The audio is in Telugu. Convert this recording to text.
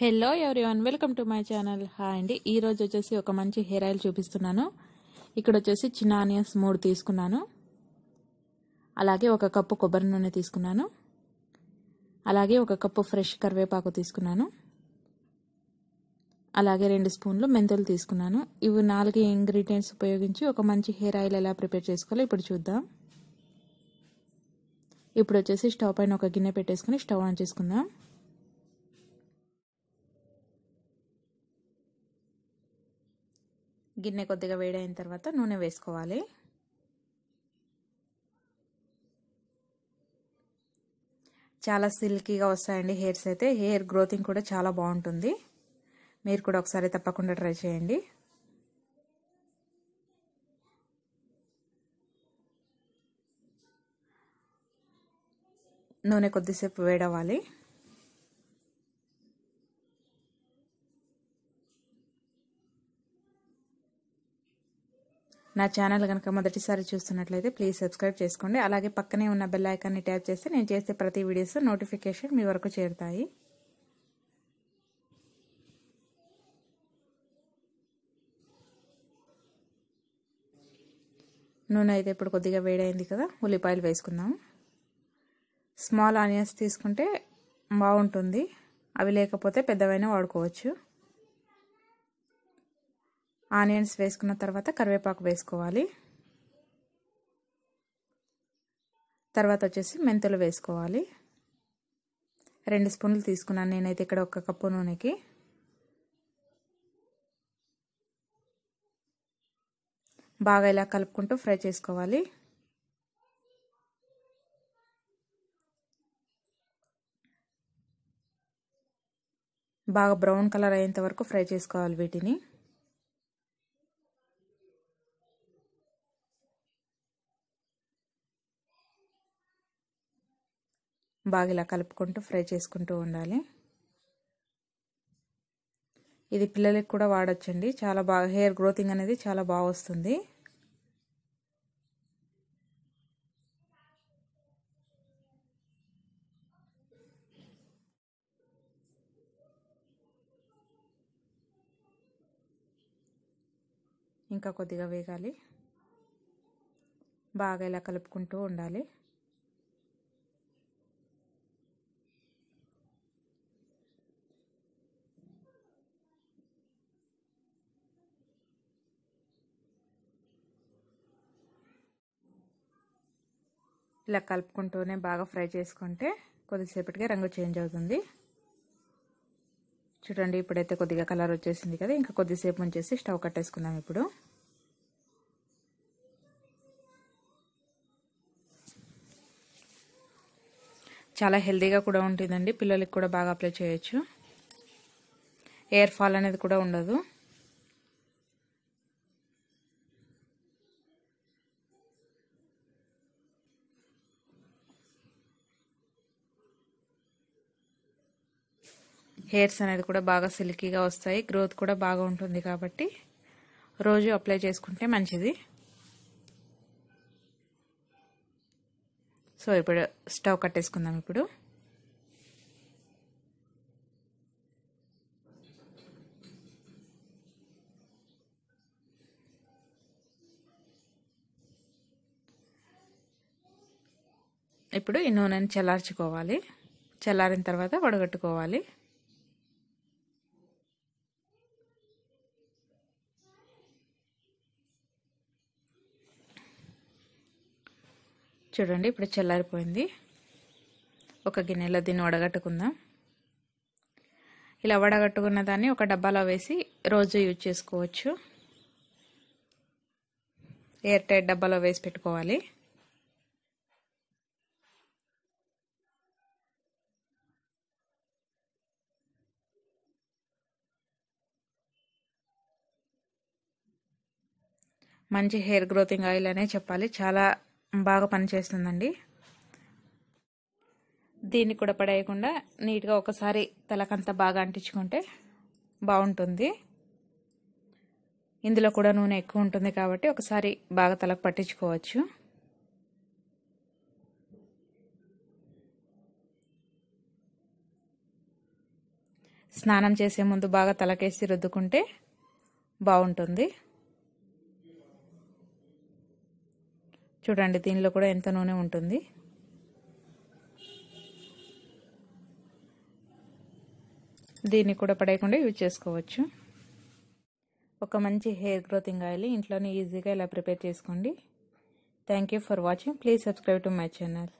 hello one welcome to my channel hi అండి ఈరోజు వచ్చేసి ఒక మంచి హెయిర్ ఆయిల్ చూపిస్తున్నాను ఇక్కడ వచ్చేసి చిన్న ఆనియన్స్ మూడు తీసుకున్నాను అలాగే ఒక కప్పు కొబ్బరి నూనె తీసుకున్నాను అలాగే ఒక కప్పు ఫ్రెష్ కరివేపాకు తీసుకున్నాను అలాగే రెండు స్పూన్లు మెంతులు తీసుకున్నాను ఇవి నాలుగు ఇంగ్రీడియంట్స్ ఉపయోగించి ఒక మంచి హెయిర్ ఆయిల్ ఎలా ప్రిపేర్ చేసుకోవాలో ఇప్పుడు చూద్దాం ఇప్పుడు వచ్చేసి స్టవ్ పైన ఒక గిన్నె పెట్టేసుకుని స్టవ్ ఆన్ చేసుకుందాం గిన్నె కొద్దిగా వేడైన తర్వాత నూనె వేసుకోవాలి చాలా సిల్కీగా వస్తాయండి హెయిర్స్ అయితే హెయిర్ గ్రోతింగ్ కూడా చాలా బాగుంటుంది మీరు కూడా ఒకసారి తప్పకుండా ట్రై చేయండి నూనె కొద్దిసేపు వేడవాలి నా ఛానల్ కనుక మొదటిసారి చూస్తున్నట్లయితే ప్లీజ్ సబ్స్క్రైబ్ చేసుకోండి అలాగే పక్కనే ఉన్న బెల్ ఐకాన్ని ట్యాప్ చేస్తే నేను చేసే ప్రతి వీడియోస్ నోటిఫికేషన్ మీ వరకు చేరుతాయి నూనె అయితే ఇప్పుడు కొద్దిగా వేడైంది కదా ఉల్లిపాయలు వేసుకుందాం స్మాల్ ఆనియన్స్ తీసుకుంటే బాగుంటుంది అవి లేకపోతే పెద్దవైనా వాడుకోవచ్చు ఆనియన్స్ వేసుకున్న తర్వాత కరివేపాకు వేసుకోవాలి తర్వాత వచ్చేసి మెంతులు వేసుకోవాలి రెండు స్పూన్లు తీసుకున్నాను నేనైతే ఇక్కడ ఒక కప్పు నూనెకి బాగా ఇలా కలుపుకుంటూ ఫ్రై చేసుకోవాలి బాగా బ్రౌన్ కలర్ అయ్యేంత వరకు ఫ్రై చేసుకోవాలి వీటిని బాగా ఇలా కలుపుకుంటూ ఫ్రై చేసుకుంటూ ఉండాలి ఇది పిల్లలకి కూడా వాడచ్చండి చాలా బాగా హెయిర్ గ్రోతింగ్ అనేది చాలా బాగా వస్తుంది ఇంకా కొద్దిగా వేగాలి బాగా ఇలా కలుపుకుంటూ ఉండాలి ఇలా కలుపుకుంటూనే బాగా ఫ్రై చేసుకుంటే కొద్దిసేపటికే రంగు చేంజ్ అవుతుంది చూడండి ఇప్పుడైతే కొద్దిగా కలర్ వచ్చేసింది కదా ఇంకా కొద్దిసేపు ఉంచేసి స్టవ్ కట్టేసుకుందాం ఇప్పుడు చాలా హెల్తీగా కూడా ఉంటుందండి పిల్లలకి కూడా బాగా అప్లై చేయొచ్చు ఎయిర్ ఫాల్ అనేది కూడా ఉండదు హెయిర్స్ అనేది కూడా బాగా సిల్కీగా వస్తాయి గ్రోత్ కూడా బాగా ఉంటుంది కాబట్టి రోజు అప్లై చేసుకుంటే మంచిది సో ఇప్పుడు స్టవ్ కట్టేసుకుందాం ఇప్పుడు ఇప్పుడు ఈ నూనెని చల్లార్చుకోవాలి చల్లారిన తర్వాత వడగట్టుకోవాలి చూడండి ఇప్పుడు చల్లారిపోయింది ఒక గిన్నెలో దీన్ని వడగట్టుకుందాం ఇలా వడగట్టుకున్న దాన్ని ఒక డబ్బాలో వేసి రోజు యూజ్ చేసుకోవచ్చు ఎయిర్ టైట్ డబ్బాలో వేసి పెట్టుకోవాలి మంచి హెయిర్ గ్రోతింగ్ ఆయిల్ అనే చెప్పాలి చాలా బాగా పనిచేస్తుందండి దీన్ని కూడా పడేయకుండా నీట్గా ఒకసారి తలకంతా బాగా అంటించుకుంటే బాగుంటుంది ఇందులో కూడా నూనె ఎక్కువ ఉంటుంది కాబట్టి ఒకసారి బాగా తలకు పట్టించుకోవచ్చు స్నానం చేసే ముందు బాగా తలకేసి రుద్దుకుంటే బాగుంటుంది చూడండి దీనిలో కూడా ఎంత నూనె ఉంటుంది దీన్ని కూడా పడేయకుండా యూజ్ చేసుకోవచ్చు ఒక మంచి హెయిర్ గ్రోతింగ్ ఆయిల్ ఇంట్లోనే ఈజీగా ఇలా ప్రిపేర్ చేసుకోండి thank for watching please subscribe to my channel